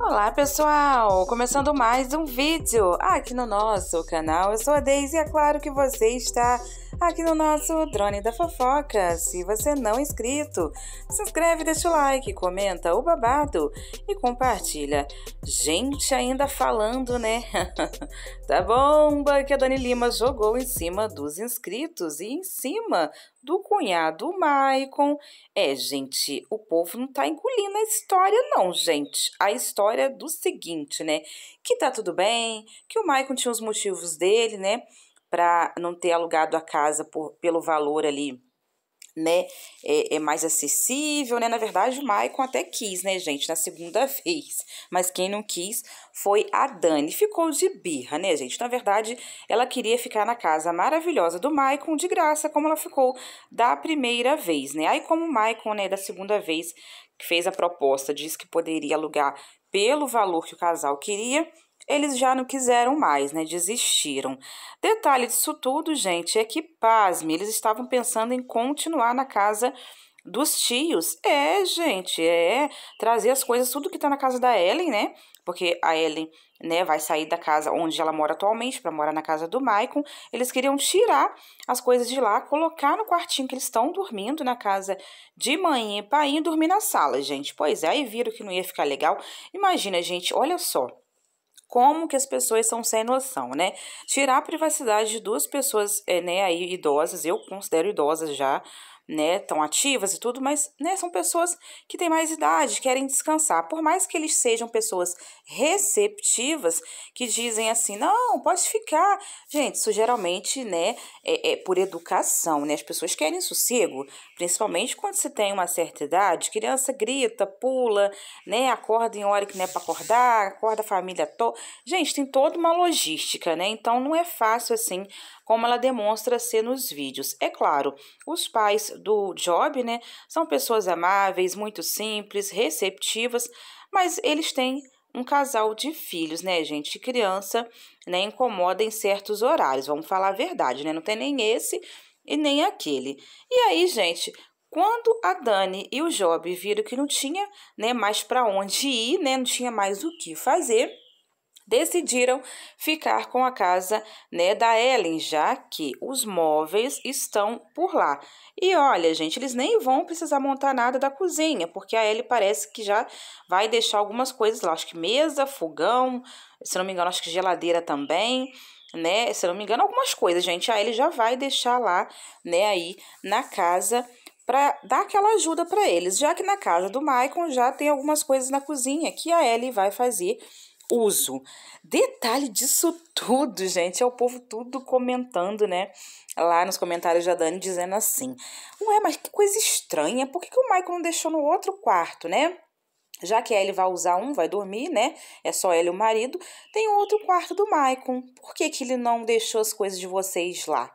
Olá pessoal, começando mais um vídeo aqui no nosso canal. Eu sou a Deise e é claro que você está aqui no nosso Drone da Fofoca. Se você não é inscrito, se inscreve, deixa o like, comenta o babado e compartilha. Gente, ainda falando, né? da bomba que a Dani Lima jogou em cima dos inscritos e em cima do cunhado Maicon. É, gente, o povo não tá engolindo a história, não, gente. A história é do seguinte, né? Que tá tudo bem, que o Maicon tinha os motivos dele, né? para não ter alugado a casa por, pelo valor ali né, é, é, mais acessível, né? Na verdade, o Maicon até quis, né, gente, na segunda vez. Mas quem não quis foi a Dani. Ficou de birra, né, gente? Na verdade, ela queria ficar na casa maravilhosa do Maicon de graça, como ela ficou da primeira vez, né? Aí, como o Maicon, né, da segunda vez, que fez a proposta, disse que poderia alugar pelo valor que o casal queria, eles já não quiseram mais, né? Desistiram. Detalhe disso tudo, gente, é que, pasme, eles estavam pensando em continuar na casa dos tios. É, gente, é trazer as coisas, tudo que tá na casa da Ellen, né? Porque a Ellen, né, vai sair da casa onde ela mora atualmente para morar na casa do Maicon. Eles queriam tirar as coisas de lá, colocar no quartinho que eles estão dormindo na casa de mãe e pai e dormir na sala, gente. Pois é, aí viram que não ia ficar legal. Imagina, gente, olha só como que as pessoas são sem noção, né? Tirar a privacidade de duas pessoas, é, né, aí idosas, eu considero idosas já, né, tão ativas e tudo, mas, né, são pessoas que têm mais idade, querem descansar. Por mais que eles sejam pessoas receptivas, que dizem assim, não, pode ficar. Gente, isso geralmente, né, é, é por educação, né, as pessoas querem sossego, principalmente quando se tem uma certa idade, criança grita, pula, né, acorda em hora que não é pra acordar, acorda a família toda. Gente, tem toda uma logística, né, então não é fácil assim como ela demonstra ser nos vídeos. É claro, os pais do Job, né, são pessoas amáveis, muito simples, receptivas, mas eles têm um casal de filhos, né, gente? criança, né, incomoda em certos horários, vamos falar a verdade, né? Não tem nem esse e nem aquele. E aí, gente, quando a Dani e o Job viram que não tinha, né, mais para onde ir, né, não tinha mais o que fazer, decidiram ficar com a casa né, da Ellen, já que os móveis estão por lá. E olha, gente, eles nem vão precisar montar nada da cozinha, porque a Ellen parece que já vai deixar algumas coisas lá. Acho que mesa, fogão, se não me engano, acho que geladeira também né? Se não me engano, algumas coisas, gente. a Ellen já vai deixar lá, né, aí na casa para dar aquela ajuda para eles, já que na casa do Maicon já tem algumas coisas na cozinha que a Ellie vai fazer uso. Detalhe disso tudo, gente, é o povo tudo comentando, né? Lá nos comentários da Dani dizendo assim: Ué, mas que coisa estranha, por que, que o Michael não deixou no outro quarto, né? Já que ele vai usar um, vai dormir, né? É só ela e o marido. Tem outro quarto do Maicon. Por que, que ele não deixou as coisas de vocês lá?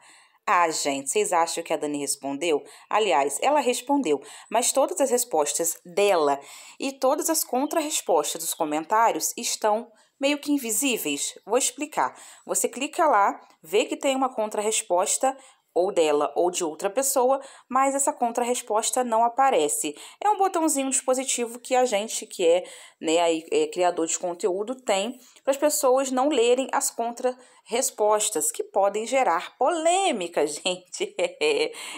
Ah, gente, vocês acham que a Dani respondeu? Aliás, ela respondeu, mas todas as respostas dela e todas as contrarrespostas dos comentários estão meio que invisíveis. Vou explicar. Você clica lá, vê que tem uma contrarresposta, ou dela ou de outra pessoa, mas essa contrarresposta não aparece. É um botãozinho dispositivo que a gente, que é, né, aí, é, criador de conteúdo, tem para as pessoas não lerem as contrarrespostas, que podem gerar polêmica, gente.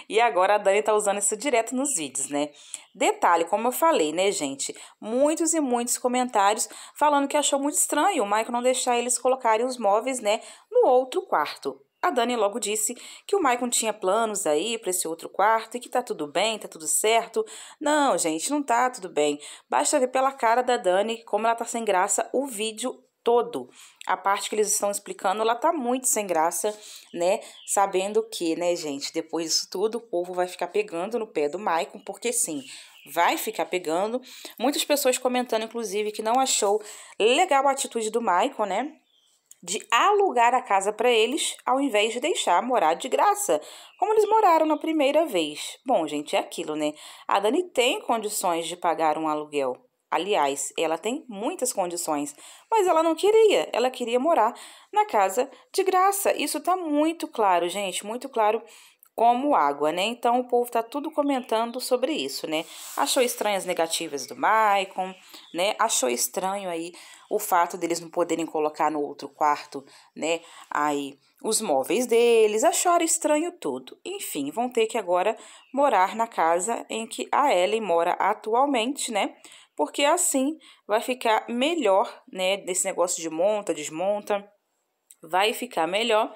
e agora a Dani tá usando isso direto nos vídeos, né? Detalhe, como eu falei, né, gente? Muitos e muitos comentários falando que achou muito estranho o Michael não deixar eles colocarem os móveis, né, no outro quarto. A Dani logo disse que o Maicon tinha planos aí para esse outro quarto e que tá tudo bem, tá tudo certo. Não, gente, não tá tudo bem. Basta ver pela cara da Dani como ela tá sem graça o vídeo todo. A parte que eles estão explicando, ela tá muito sem graça, né? Sabendo que, né, gente, depois disso tudo, o povo vai ficar pegando no pé do Maicon, porque sim, vai ficar pegando. Muitas pessoas comentando, inclusive, que não achou legal a atitude do Maicon, né? de alugar a casa para eles, ao invés de deixar morar de graça, como eles moraram na primeira vez. Bom, gente, é aquilo, né? A Dani tem condições de pagar um aluguel. Aliás, ela tem muitas condições, mas ela não queria, ela queria morar na casa de graça. Isso tá muito claro, gente, muito claro como água, né? Então o povo tá tudo comentando sobre isso, né? Achou estranhas negativas do Maicon, né? Achou estranho aí o fato deles não poderem colocar no outro quarto, né? Aí os móveis deles, acharam estranho tudo. Enfim, vão ter que agora morar na casa em que a Ellen mora atualmente, né? Porque assim vai ficar melhor, né? Desse negócio de monta, desmonta, vai ficar melhor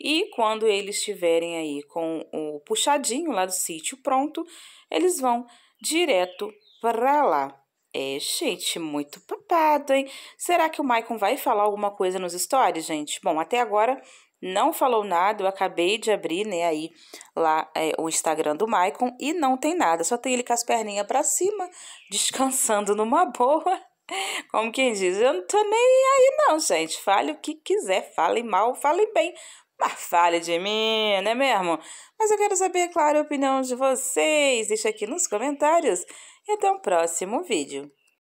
e quando eles estiverem aí com o puxadinho lá do sítio pronto, eles vão direto para lá. É, gente, muito papado, hein? Será que o Maicon vai falar alguma coisa nos stories, gente? Bom, até agora não falou nada, eu acabei de abrir, né, aí lá é, o Instagram do Maicon e não tem nada, só tem ele com as perninhas para cima, descansando numa boa. Como quem diz, eu não tô nem aí não, gente. Fale o que quiser, fale mal, fale bem, mas fale de mim, não é mesmo? Mas eu quero saber, claro, a opinião de vocês. Deixa aqui nos comentários e até o um próximo vídeo.